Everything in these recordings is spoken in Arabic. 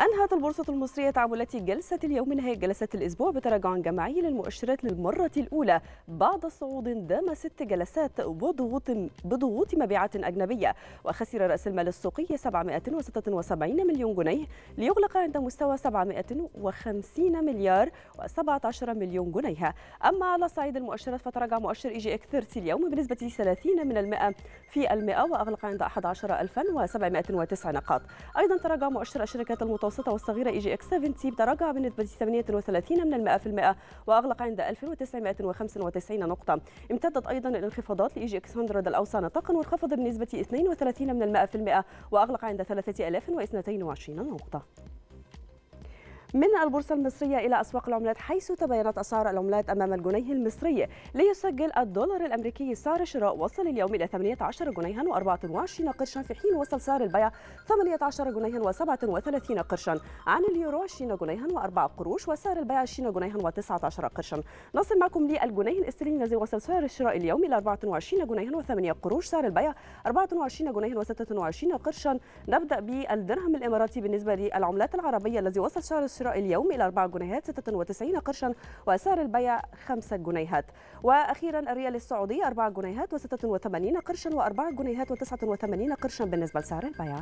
أنهت البورصة المصرية تعاملات جلسة اليوم نهاية جلسة الأسبوع بتراجع جماعي للمؤشرات للمرة الأولى بعد صعود دام ست جلسات بضغوط بضغوط مبيعات أجنبية وخسر رأس المال السوقي 776 مليون جنيه ليغلق عند مستوى 750 مليار و17 مليون جنيه أما على صعيد المؤشرات فتراجع مؤشر إي جي إك 30 اليوم بنسبة 30 من المئة في المئة وأغلق عند 11709 نقاط أيضا تراجع مؤشر الشركات المتوسطة المتوسطة والصغيرة إي جي إكس 70 تراجع بنسبة 38 من المئة في المئة وأغلق عند 1995 نقطة امتدت أيضا الانخفاضات لإي جي إكس 100 الاوسع نطاقا وانخفض بنسبة 32 من المئة في المئة وأغلق عند 3022 نقطة من البورصة المصرية إلى أسواق العملات حيث تباينت أسعار العملات أمام الجنيه المصري ليسجل الدولار الأمريكي سعر شراء وصل اليوم إلى 18 جنيها و24 قرشا في حين وصل سعر البيع 18 جنيها و37 قرشا عن اليورو 20 جنيها و4 قروش وسعر البيع 20 جنيها و19 قرشا نصل معكم للجنيه الاسترليني الذي وصل سعر الشراء اليوم إلى 24 جنيها و8 قروش سعر البيع 24 جنيها و26 قرشا نبدأ بالدرهم الإماراتي بالنسبة للعملات العربية الذي وصل سعر الشراء اليوم إلى 4 جنيهات 96 قرشا وسعر البيع 5 جنيهات وأخيرا الريال السعودي 4 جنيهات و86 قرشا و4 جنيهات و89 قرشا بالنسبة لسعر البيع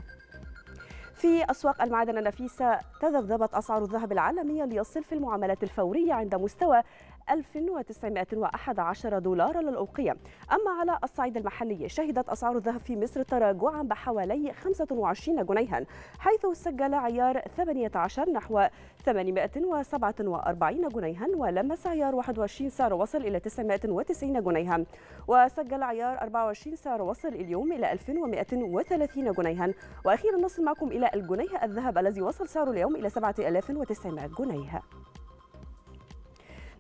في أسواق المعادن النفيسة تذبذبت أسعار الذهب العالمية ليصل في المعاملات الفورية عند مستوى 1911 دولارا للأوقية أما على الصعيد المحلي شهدت أسعار الذهب في مصر تراجعا بحوالي 25 جنيها حيث سجل عيار 18 نحو 847 جنيها ولمس عيار 21 سعر وصل إلى 990 جنيها وسجل عيار 24 سعر وصل اليوم إلى 1130 جنيها وأخيرا نصل معكم إلى الجنيه الذهب الذي وصل سعره اليوم إلى 7900 جنيه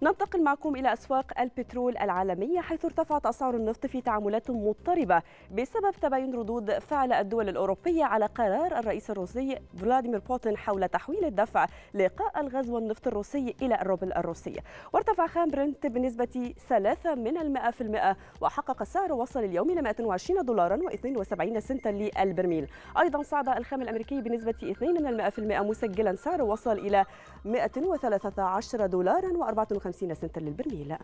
ننتقل معكم إلى أسواق البترول العالمية حيث ارتفعت أسعار النفط في تعاملات مضطربة بسبب تباين ردود فعل الدول الأوروبية على قرار الرئيس الروسي فلاديمير بوتين حول تحويل الدفع لقاء الغزو النفط الروسي إلى الروبل الروسي وارتفع خام برنت بنسبة 3 من المئة في المئة وحقق سعر وصل اليوم إلى 120 دولارا و72 سنتا للبرميل أيضا صعد الخام الأمريكي بنسبة 2 من المئة في المئة مسجلا سعر وصل إلى 113 دولارا و 54 50 سنتا للبرميل